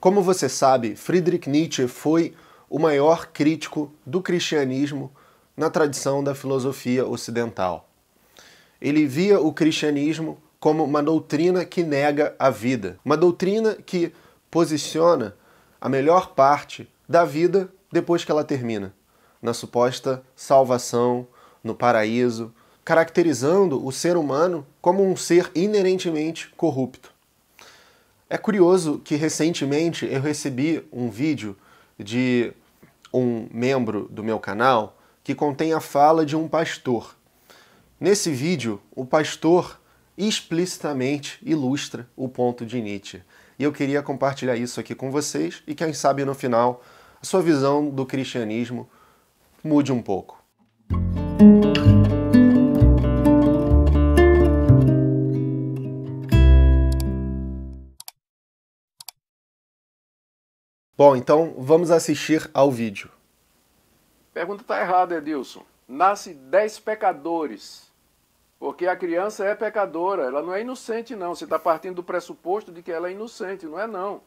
Como você sabe, Friedrich Nietzsche foi o maior crítico do cristianismo na tradição da filosofia ocidental. Ele via o cristianismo como uma doutrina que nega a vida, uma doutrina que posiciona a melhor parte da vida depois que ela termina, na suposta salvação, no paraíso, caracterizando o ser humano como um ser inerentemente corrupto. É curioso que recentemente eu recebi um vídeo de um membro do meu canal que contém a fala de um pastor. Nesse vídeo, o pastor explicitamente ilustra o ponto de Nietzsche. E eu queria compartilhar isso aqui com vocês e quem sabe no final a sua visão do cristianismo mude um pouco. Bom, então vamos assistir ao vídeo. Pergunta está errada, Edilson. Nasce 10 pecadores. Porque a criança é pecadora, ela não é inocente, não. Você está partindo do pressuposto de que ela é inocente, não é não.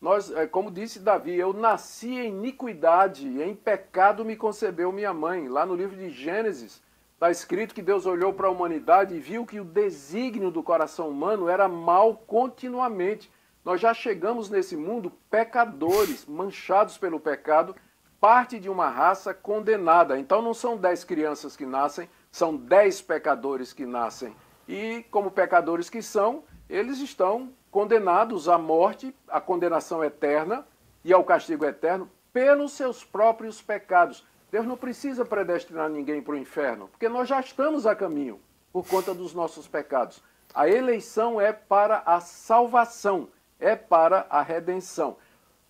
Nós, é, como disse Davi, eu nasci em iniquidade, em pecado me concebeu minha mãe. Lá no livro de Gênesis está escrito que Deus olhou para a humanidade e viu que o desígnio do coração humano era mal continuamente. Nós já chegamos nesse mundo pecadores, manchados pelo pecado, parte de uma raça condenada. Então não são dez crianças que nascem, são dez pecadores que nascem. E como pecadores que são, eles estão condenados à morte, à condenação eterna e ao castigo eterno pelos seus próprios pecados. Deus não precisa predestinar ninguém para o inferno, porque nós já estamos a caminho por conta dos nossos pecados. A eleição é para a salvação é para a redenção.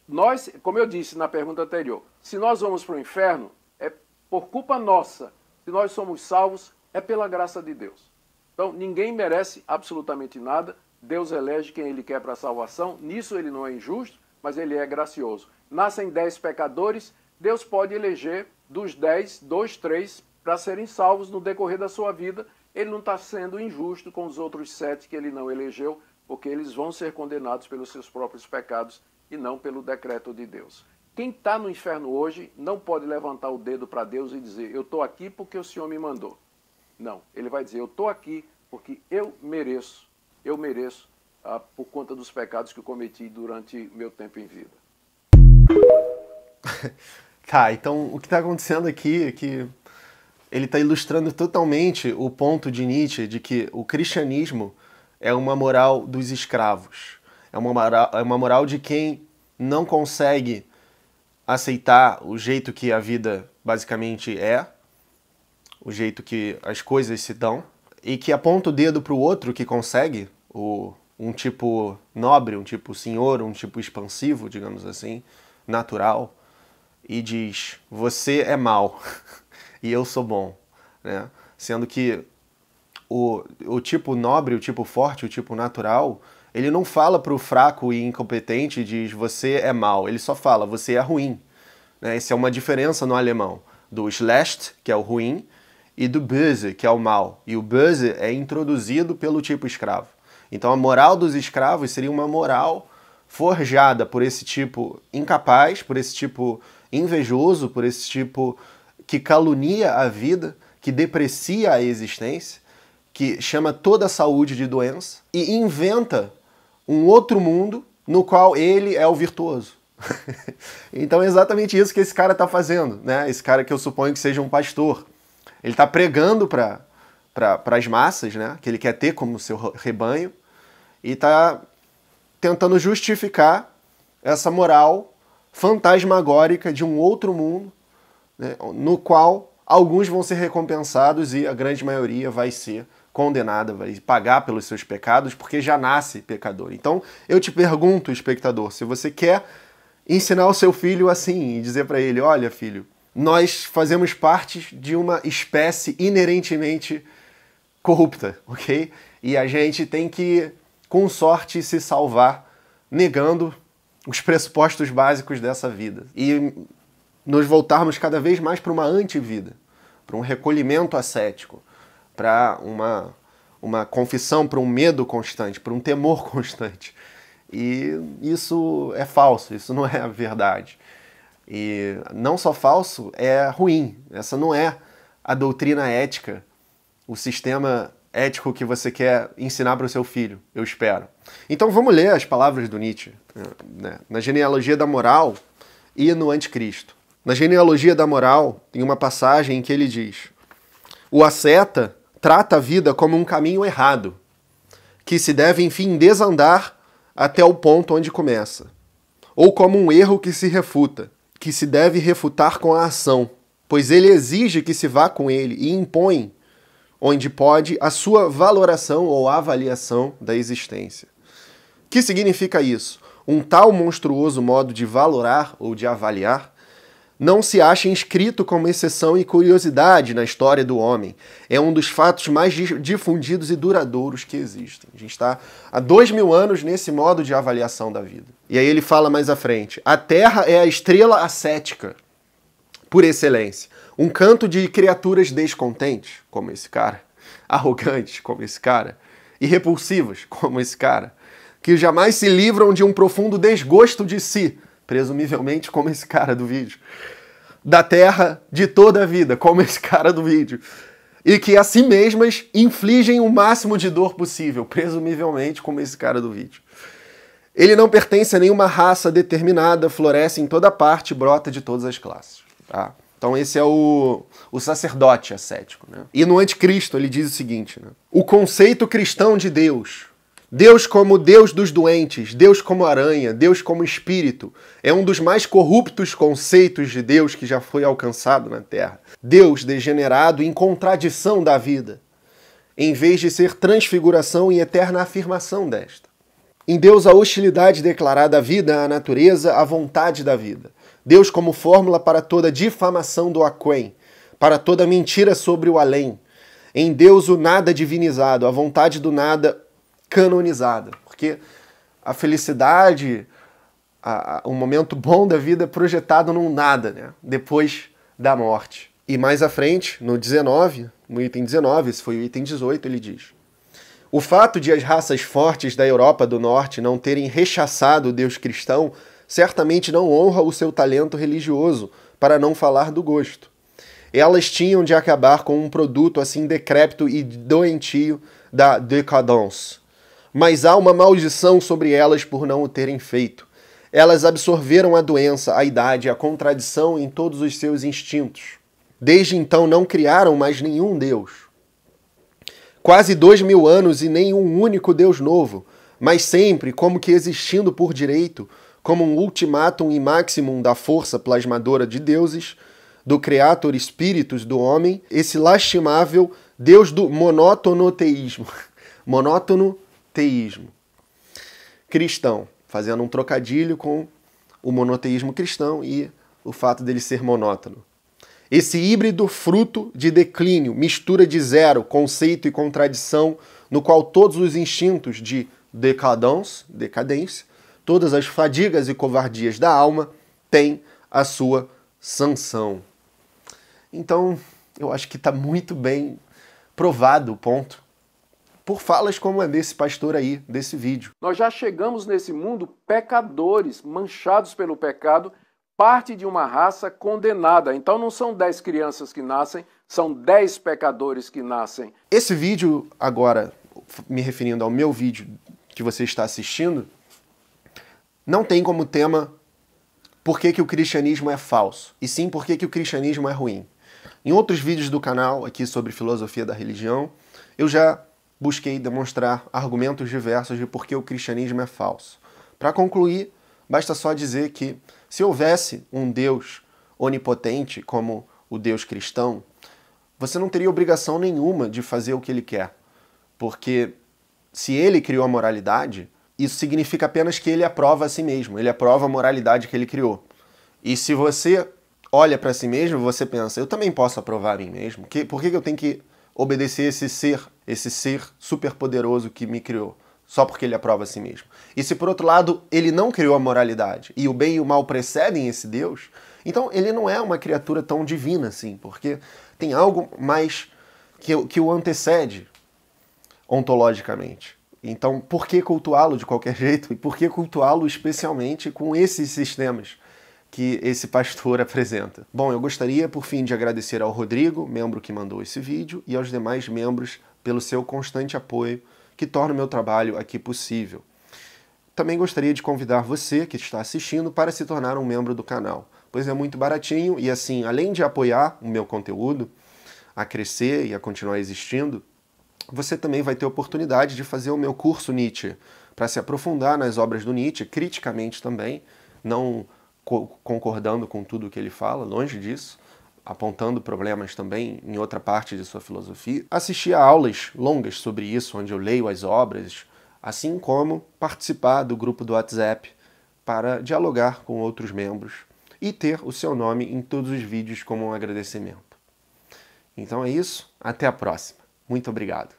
Nós, como eu disse na pergunta anterior, se nós vamos para o inferno, é por culpa nossa. Se nós somos salvos, é pela graça de Deus. Então, ninguém merece absolutamente nada. Deus elege quem ele quer para a salvação. Nisso ele não é injusto, mas ele é gracioso. Nascem dez pecadores, Deus pode eleger dos dez, dois, três, para serem salvos no decorrer da sua vida ele não está sendo injusto com os outros sete que ele não elegeu, porque eles vão ser condenados pelos seus próprios pecados e não pelo decreto de Deus. Quem está no inferno hoje não pode levantar o dedo para Deus e dizer, eu estou aqui porque o Senhor me mandou. Não, ele vai dizer, eu estou aqui porque eu mereço, eu mereço ah, por conta dos pecados que eu cometi durante meu tempo em vida. tá, então o que está acontecendo aqui é que ele está ilustrando totalmente o ponto de Nietzsche de que o cristianismo é uma moral dos escravos, é uma moral, é uma moral de quem não consegue aceitar o jeito que a vida basicamente é, o jeito que as coisas se dão, e que aponta o dedo para o outro que consegue, o, um tipo nobre, um tipo senhor, um tipo expansivo, digamos assim, natural, e diz: Você é mal. e eu sou bom, né? Sendo que o, o tipo nobre, o tipo forte, o tipo natural, ele não fala para o fraco e incompetente diz você é mal, ele só fala você é ruim. Né? Essa é uma diferença no alemão do schlecht, que é o ruim, e do böse, que é o mal. E o böse é introduzido pelo tipo escravo. Então a moral dos escravos seria uma moral forjada por esse tipo incapaz, por esse tipo invejoso, por esse tipo que calunia a vida, que deprecia a existência, que chama toda a saúde de doença e inventa um outro mundo no qual ele é o virtuoso. então é exatamente isso que esse cara está fazendo, né? Esse cara que eu suponho que seja um pastor. Ele está pregando para as massas, né? Que ele quer ter como seu rebanho e está tentando justificar essa moral fantasmagórica de um outro mundo né, no qual alguns vão ser recompensados e a grande maioria vai ser condenada, vai pagar pelos seus pecados, porque já nasce pecador. Então, eu te pergunto, espectador, se você quer ensinar o seu filho assim e dizer para ele: olha, filho, nós fazemos parte de uma espécie inerentemente corrupta, ok? E a gente tem que, com sorte, se salvar negando os pressupostos básicos dessa vida. E nos voltarmos cada vez mais para uma antivida, para um recolhimento ascético, para uma, uma confissão, para um medo constante, para um temor constante. E isso é falso, isso não é a verdade. E não só falso, é ruim. Essa não é a doutrina ética, o sistema ético que você quer ensinar para o seu filho, eu espero. Então vamos ler as palavras do Nietzsche. Né? Na genealogia da moral e no anticristo. Na genealogia da moral, tem uma passagem em que ele diz: O asceta trata a vida como um caminho errado, que se deve, enfim, desandar até o ponto onde começa, ou como um erro que se refuta, que se deve refutar com a ação, pois ele exige que se vá com ele e impõe, onde pode, a sua valoração ou avaliação da existência. Que significa isso? Um tal monstruoso modo de valorar ou de avaliar não se acha inscrito como exceção e curiosidade na história do homem. É um dos fatos mais difundidos e duradouros que existem. A gente está há dois mil anos nesse modo de avaliação da vida. E aí ele fala mais à frente: a Terra é a estrela ascética, por excelência, um canto de criaturas descontentes, como esse cara, arrogantes, como esse cara, e repulsivas, como esse cara, que jamais se livram de um profundo desgosto de si presumivelmente como esse cara do vídeo, da terra de toda a vida, como esse cara do vídeo, e que a si mesmas infligem o máximo de dor possível, presumivelmente como esse cara do vídeo. Ele não pertence a nenhuma raça determinada, floresce em toda parte, brota de todas as classes. Tá? Então esse é o, o sacerdote ascético. Né? E no anticristo ele diz o seguinte, né? o conceito cristão de Deus Deus como Deus dos doentes, Deus como aranha, Deus como espírito, é um dos mais corruptos conceitos de Deus que já foi alcançado na Terra. Deus degenerado em contradição da vida, em vez de ser transfiguração e eterna afirmação desta. Em Deus a hostilidade declarada à vida, à natureza, à vontade da vida. Deus como fórmula para toda difamação do aquém, para toda mentira sobre o além. Em Deus o nada divinizado, a vontade do nada canonizada, porque a felicidade, a, a, o momento bom da vida é projetado num nada, né? depois da morte. E mais à frente, no 19, no item 19, esse foi o item 18, ele diz: O fato de as raças fortes da Europa do Norte não terem rechaçado o Deus cristão certamente não honra o seu talento religioso, para não falar do gosto. Elas tinham de acabar com um produto assim decrépito e doentio da décadence, mas há uma maldição sobre elas por não o terem feito. Elas absorveram a doença, a idade, a contradição em todos os seus instintos. Desde então não criaram mais nenhum Deus. Quase dois mil anos e nem um único Deus novo, mas sempre como que existindo por direito, como um ultimatum e maximum da força plasmadora de deuses, do Creator Espíritus do homem, esse lastimável Deus do monótono teísmo. Monótono teísmo cristão, fazendo um trocadilho com o monoteísmo cristão e o fato dele ser monótono. Esse híbrido fruto de declínio, mistura de zero, conceito e contradição, no qual todos os instintos de decadence, decadência, todas as fadigas e covardias da alma têm a sua sanção. Então, eu acho que está muito bem provado o ponto por falas como a desse pastor aí, desse vídeo. Nós já chegamos nesse mundo pecadores, manchados pelo pecado, parte de uma raça condenada. Então não são dez crianças que nascem, são dez pecadores que nascem. Esse vídeo, agora, me referindo ao meu vídeo que você está assistindo, não tem como tema por que, que o cristianismo é falso, e sim por que, que o cristianismo é ruim. Em outros vídeos do canal aqui sobre filosofia da religião, eu já busquei demonstrar argumentos diversos de por que o cristianismo é falso. Para concluir, basta só dizer que, se houvesse um Deus onipotente como o Deus cristão, você não teria obrigação nenhuma de fazer o que ele quer, porque se ele criou a moralidade, isso significa apenas que ele aprova a si mesmo, ele aprova a moralidade que ele criou. E se você olha para si mesmo, você pensa, eu também posso aprovar a mim mesmo, que, por que eu tenho que obedecer esse ser, esse ser superpoderoso que me criou, só porque ele aprova a si mesmo. E se por outro lado ele não criou a moralidade e o bem e o mal precedem esse Deus, então ele não é uma criatura tão divina assim, porque tem algo mais que, que o antecede ontologicamente. Então, por que cultuá-lo de qualquer jeito? E por que cultuá-lo especialmente com esses sistemas? que esse pastor apresenta. Bom, eu gostaria por fim de agradecer ao Rodrigo, membro que mandou esse vídeo, e aos demais membros pelo seu constante apoio que torna o meu trabalho aqui possível. Também gostaria de convidar você que está assistindo para se tornar um membro do canal, pois é muito baratinho e assim, além de apoiar o meu conteúdo a crescer e a continuar existindo, você também vai ter oportunidade de fazer o meu curso Nietzsche, para se aprofundar nas obras do Nietzsche, criticamente também, não co concordando com tudo que ele fala, longe disso, apontando problemas também em outra parte de sua filosofia. Assisti a aulas longas sobre isso, onde eu leio as obras, assim como participar do grupo do WhatsApp para dialogar com outros membros e ter o seu nome em todos os vídeos como um agradecimento. Então é isso, até a próxima. Muito obrigado.